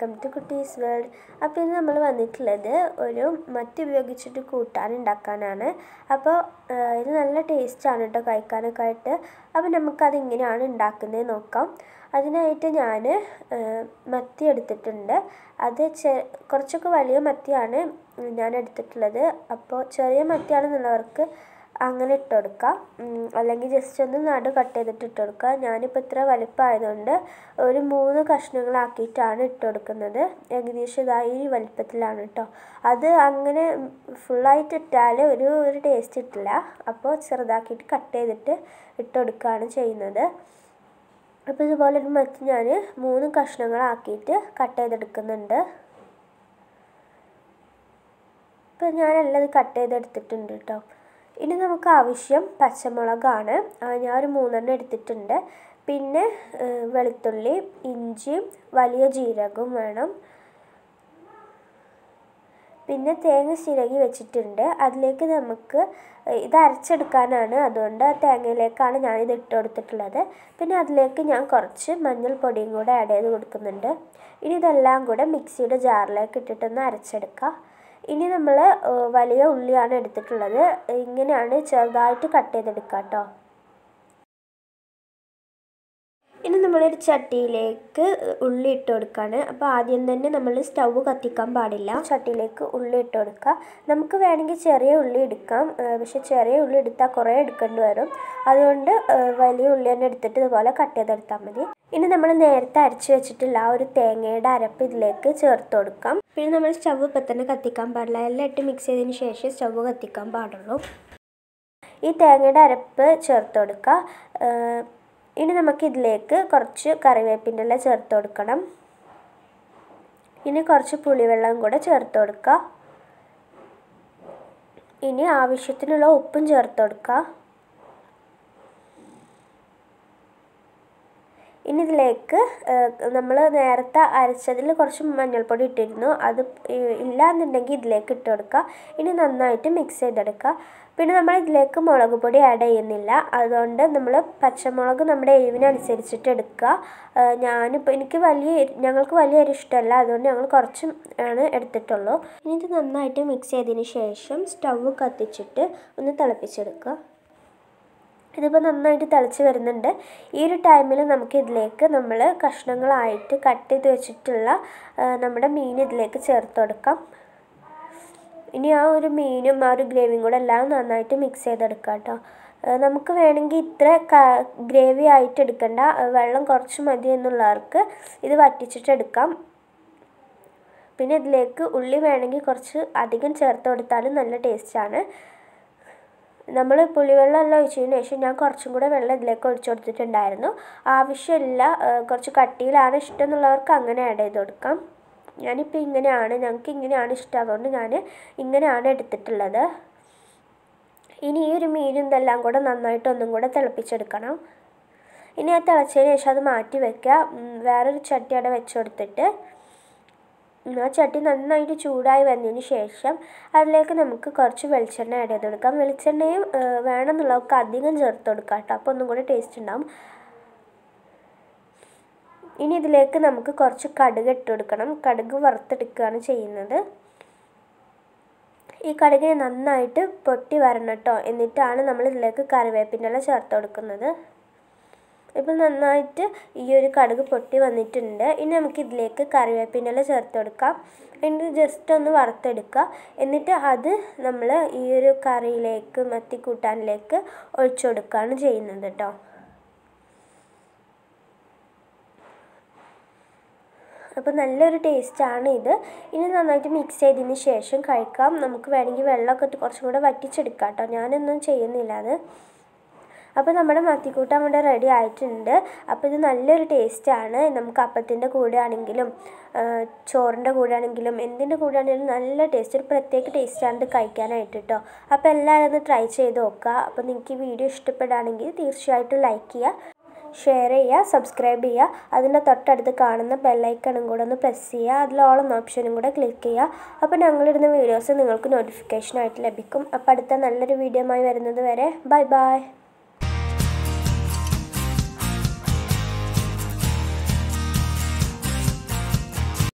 welcome to കുട്ടീസ് world അപ്പോൾ ഇന്ന് നമ്മൾ വന്നിട്ടുള്ളത് ഒരു മത്തി ഉപയോഗിച്ചിട്ട് കൂട്ടാൻ ഉണ്ടാക്കാനാണ് അപ്പോൾ ഇത് നല്ല ടേസ്റ്റാണ് കേട്ടോ കഴിക്കാനൊക്കെ ആയിട്ട് അപ്പോൾ നമുക്കത് എങ്ങനെയാണ് ഉണ്ടാക്കുന്നത് നോക്കാം അതിനായിട്ട് ഞാൻ മത്തി എടുത്തിട്ടുണ്ട് അത് ചെ കുറച്ചൊക്കെ വലിയ മത്തിയാണ് ഞാൻ എടുത്തിട്ടുള്ളത് അപ്പോൾ ചെറിയ മത്തിയാണെന്നുള്ളവർക്ക് അങ്ങനെ ഇട്ട് കൊടുക്കുക അല്ലെങ്കിൽ ജസ്റ്റ് ഒന്ന് നടു കട്ട് ചെയ്തിട്ട് ഇട്ട് കൊടുക്കുക ഞാനിപ്പോൾ ഇത്ര വലിപ്പമായതുകൊണ്ട് ഒരു മൂന്ന് കഷ്ണങ്ങളാക്കിയിട്ടാണ് ഇട്ട് കൊടുക്കുന്നത് ഏകദേശം ഇതാ ഈ വലിപ്പത്തിലാണ് കേട്ടോ അത് അങ്ങനെ ഫുള്ളായിട്ട് ഇട്ടാൽ ഒരു ഒരു ടേസ്റ്റ് കിട്ടില്ല അപ്പോൾ ചെറുതാക്കിയിട്ട് കട്ട് ചെയ്തിട്ട് ഇട്ട് കൊടുക്കുകയാണ് ചെയ്യുന്നത് അപ്പോൾ ഇതുപോലെ ഒരു മത്തി ഞാൻ മൂന്ന് കഷ്ണങ്ങളാക്കിയിട്ട് കട്ട് ചെയ്തെടുക്കുന്നുണ്ട് ഇപ്പം ഞാനെല്ലാം ഇത് കട്ട് ചെയ്തെടുത്തിട്ടുണ്ട് കേട്ടോ ഇനി നമുക്ക് ആവശ്യം പച്ചമുളകാണ് ഞാൻ ഒരു മൂന്നെണ്ണം എടുത്തിട്ടുണ്ട് പിന്നെ വെളുത്തുള്ളി ഇഞ്ചിയും വലിയ ജീരകവും വേണം പിന്നെ തേങ്ങ ചിരകി വെച്ചിട്ടുണ്ട് അതിലേക്ക് നമുക്ക് ഇത് അരച്ചെടുക്കാനാണ് അതുകൊണ്ട് ആ തേങ്ങയിലേക്കാണ് ഞാനിത് ഇട്ട് കൊടുത്തിട്ടുള്ളത് പിന്നെ അതിലേക്ക് ഞാൻ കുറച്ച് മഞ്ഞൾപ്പൊടിയും കൂടെ ആഡ് ചെയ്ത് കൊടുക്കുന്നുണ്ട് ഇനി ഇതെല്ലാം കൂടെ മിക്സിയുടെ ജാറിലേക്ക് ഇട്ടിട്ടൊന്ന് അരച്ചെടുക്കാം ഇനി നമ്മൾ വലിയ ഉള്ളിയാണ് എടുത്തിട്ടുള്ളത് ഇങ്ങനെയാണ് ചെറുതായിട്ട് കട്ട് ചെയ്തെടുക്കുക കേട്ടോ ഇനി നമ്മളൊരു ചട്ടിയിലേക്ക് ഉള്ളി ഇട്ട് കൊടുക്കുകയാണ് അപ്പോൾ ആദ്യം തന്നെ നമ്മൾ സ്റ്റൗ കത്തിക്കാൻ പാടില്ല ചട്ടിയിലേക്ക് ഉള്ളി ഇട്ട് കൊടുക്കുക നമുക്ക് വേണമെങ്കിൽ ചെറിയ ഉള്ളി എടുക്കാം പക്ഷേ ചെറിയ ഉള്ളി എടുത്താൽ കുറേ എടുക്കേണ്ടി വരും അതുകൊണ്ട് വലിയ ഉള്ളി തന്നെ എടുത്തിട്ട് ഇതുപോലെ കട്ട് ചെയ്തെടുത്താൽ മതി ഇനി നമ്മൾ നേരത്തെ അരച്ചു വെച്ചിട്ടുള്ള ആ ഒരു തേങ്ങയുടെ അരപ്പ് ഇതിലേക്ക് ചേർത്ത് കൊടുക്കാം പിന്നെ നമ്മൾ സ്റ്റവ് ഇപ്പം തന്നെ കത്തിക്കാൻ പാടില്ല എല്ലാം ഇട്ട് മിക്സ് ചെയ്തതിന് ശേഷം സ്റ്റവ് കത്തിക്കാൻ പാടുള്ളൂ ഈ തേങ്ങയുടെ അരപ്പ് ചേർത്ത് കൊടുക്കുക ഇനി നമുക്ക് ഇതിലേക്ക് കുറച്ച് കറിവേപ്പിൻ്റെ എല്ലാം ചേർത്ത് കൊടുക്കണം ഇനി കുറച്ച് പുളിവെള്ളം കൂടെ ചേർത്ത് കൊടുക്കുക ഇനി ആവശ്യത്തിനുള്ള ഉപ്പും ചേർത്ത് കൊടുക്കുക ഇനി ഇതിലേക്ക് നമ്മൾ നേരത്തെ അരച്ചതിൽ കുറച്ച് മഞ്ഞൾപ്പൊടി ഇട്ടിരുന്നു അത് ഇല്ല എന്നുണ്ടെങ്കിൽ ഇതിലേക്ക് ഇട്ട് കൊടുക്കുക ഇനി നന്നായിട്ട് മിക്സ് ചെയ്തെടുക്കുക പിന്നെ നമ്മൾ ഇതിലേക്ക് മുളക് പൊടി ആഡ് ചെയ്യുന്നില്ല അതുകൊണ്ട് നമ്മൾ പച്ചമുളക് നമ്മുടെ എരിവിനനുസരിച്ചിട്ട് എടുക്കുക ഞാനിപ്പോൾ എനിക്ക് വലിയ ഞങ്ങൾക്ക് വലിയ ഒരു ഇഷ്ടമല്ല അതുകൊണ്ട് ഞങ്ങൾ കുറച്ച് ആണ് എടുത്തിട്ടുള്ളൂ ഇനി ഇത് നന്നായിട്ട് മിക്സ് ചെയ്തതിന് ശേഷം സ്റ്റൗ കത്തിച്ചിട്ട് ഒന്ന് തിളപ്പിച്ചെടുക്കുക ഇതിപ്പോൾ നന്നായിട്ട് തിളച്ച് വരുന്നുണ്ട് ഈ ഒരു ടൈമിൽ നമുക്ക് ഇതിലേക്ക് നമ്മൾ കഷ്ണങ്ങളായിട്ട് കട്ട് ചെയ്ത് വെച്ചിട്ടുള്ള നമ്മുടെ മീൻ ഇതിലേക്ക് ചേർത്ത് കൊടുക്കാം ഇനി ആ ഒരു മീനും ആ ഒരു ഗ്രേവിയും കൂടെ എല്ലാം നന്നായിട്ട് മിക്സ് ചെയ്തെടുക്കാം കേട്ടോ നമുക്ക് വേണമെങ്കിൽ ഇത്ര ഗ്രേവി ആയിട്ട് എടുക്കണ്ട വെള്ളം കുറച്ച് മതി എന്നുള്ളവർക്ക് ഇത് വറ്റിച്ചിട്ടെടുക്കാം പിന്നെ ഇതിലേക്ക് ഉള്ളി വേണമെങ്കിൽ കുറച്ച് അധികം ചേർത്ത് കൊടുത്താലും നല്ല ടേസ്റ്റാണ് നമ്മൾ പുളിവെള്ളമെല്ലാം ഒഴിച്ചതിന് ശേഷം ഞാൻ കുറച്ചും കൂടെ വെള്ളം ഇതിലേക്ക് ഒഴിച്ചു കൊടുത്തിട്ടുണ്ടായിരുന്നു ആവശ്യമില്ല കുറച്ച് കട്ടിയിലാണ് ഇഷ്ടം എന്നുള്ളവർക്ക് അങ്ങനെ ആഡ് ചെയ്ത് കൊടുക്കാം ഞാനിപ്പോൾ ഇങ്ങനെയാണ് ഞങ്ങൾക്ക് ഇങ്ങനെയാണ് ഇഷ്ടം അതുകൊണ്ട് ഞാൻ ഇങ്ങനെയാണ് എടുത്തിട്ടുള്ളത് ഇനി ഈ ഒരു മീനും ഇതെല്ലാം കൂടെ നന്നായിട്ട് ഒന്നും കൂടെ തിളപ്പിച്ചെടുക്കണം ഇനി ആ തിളച്ചതിന് ശേഷം അത് മാറ്റി വെക്കുക വേറൊരു ചട്ടി അവിടെ വെച്ചു കൊടുത്തിട്ട് ആ ചട്ടി നന്നായിട്ട് ചൂടായി വന്നതിന് ശേഷം അതിലേക്ക് നമുക്ക് കുറച്ച് വെളിച്ചെണ്ണ ആഡ് ചെയ്ത് കൊടുക്കാം വെളിച്ചെണ്ണയും വേണമെന്നുള്ളവർക്ക് അധികം ചേർത്ത് കൊടുക്കാം കേട്ടോ അപ്പോൾ ഒന്നും കൂടി ടേസ്റ്റ് ഉണ്ടാവും ഇനി ഇതിലേക്ക് നമുക്ക് കുറച്ച് കടുക് ഇട്ട് കൊടുക്കണം കടുക് വറുത്തെടുക്കുകയാണ് ചെയ്യുന്നത് ഈ കടുകിനെ നന്നായിട്ട് പൊട്ടി വരണം കേട്ടോ എന്നിട്ടാണ് നമ്മൾ ഇതിലേക്ക് കറിവേപ്പിൻ്റെ ഇല ചേർത്ത് കൊടുക്കുന്നത് ഇപ്പം നന്നായിട്ട് ഈ ഒരു കടുക് പൊട്ടി വന്നിട്ടുണ്ട് ഇനി നമുക്ക് ഇതിലേക്ക് കറിവേപ്പിൻ്റെ ചേർത്ത് കൊടുക്കാം എന്നിട്ട് ജസ്റ്റ് ഒന്ന് വറുത്തെടുക്കുക എന്നിട്ട് അത് നമ്മൾ ഈ ഒരു കറിയിലേക്ക് മത്തി കൂട്ടാനിലേക്ക് ഒഴിച്ചു കൊടുക്കുകയാണ് ചെയ്യുന്നത് കേട്ടോ അപ്പോൾ നല്ലൊരു ടേസ്റ്റാണ് ഇത് ഇനി നന്നായിട്ട് മിക്സ് ചെയ്തതിന് ശേഷം കഴിക്കാം നമുക്ക് വേണമെങ്കിൽ വെള്ളമൊക്കെ കുറച്ചും കൂടെ വറ്റിച്ചെടുക്കാം കേട്ടോ ഞാനൊന്നും ചെയ്യുന്നില്ല അത് അപ്പോൾ നമ്മുടെ മത്തിക്കൂട്ടം ഇവിടെ റെഡി ആയിട്ടുണ്ട് അപ്പോൾ ഇത് നല്ലൊരു ടേസ്റ്റാണ് നമുക്ക് അപ്പത്തിൻ്റെ കൂടെ ആണെങ്കിലും ചോറിൻ്റെ കൂടെ ആണെങ്കിലും എന്തിൻ്റെ കൂടെ ആണെങ്കിലും നല്ല ടേസ്റ്റ് ഒരു പ്രത്യേക ടേസ്റ്റാണ് ഇത് കഴിക്കാനായിട്ട് കേട്ടോ അപ്പോൾ എല്ലാവരും ഒന്ന് ട്രൈ ചെയ്ത് നോക്കുക അപ്പോൾ നിങ്ങൾക്ക് ഈ വീഡിയോ ഇഷ്ടപ്പെടുകയാണെങ്കിൽ തീർച്ചയായിട്ടും ലൈക്ക് ചെയ്യുക ഷെയർ ചെയ്യുക സബ്സ്ക്രൈബ് ചെയ്യുക അതിൻ്റെ തൊട്ടടുത്ത് കാണുന്ന ബെല്ലൈക്കണും കൂടെ ഒന്ന് പ്രസ് ചെയ്യുക അതിലോളം ഓൾ ഓപ്ഷനും കൂടെ ക്ലിക്ക് ചെയ്യുക അപ്പോൾ ഞങ്ങളിടുന്ന വീഡിയോസ് നിങ്ങൾക്ക് നോട്ടിഫിക്കേഷനായിട്ട് ലഭിക്കും അപ്പോൾ അടുത്ത നല്ലൊരു വീഡിയോ ആയി വരുന്നത് വരെ ബൈ ബൈ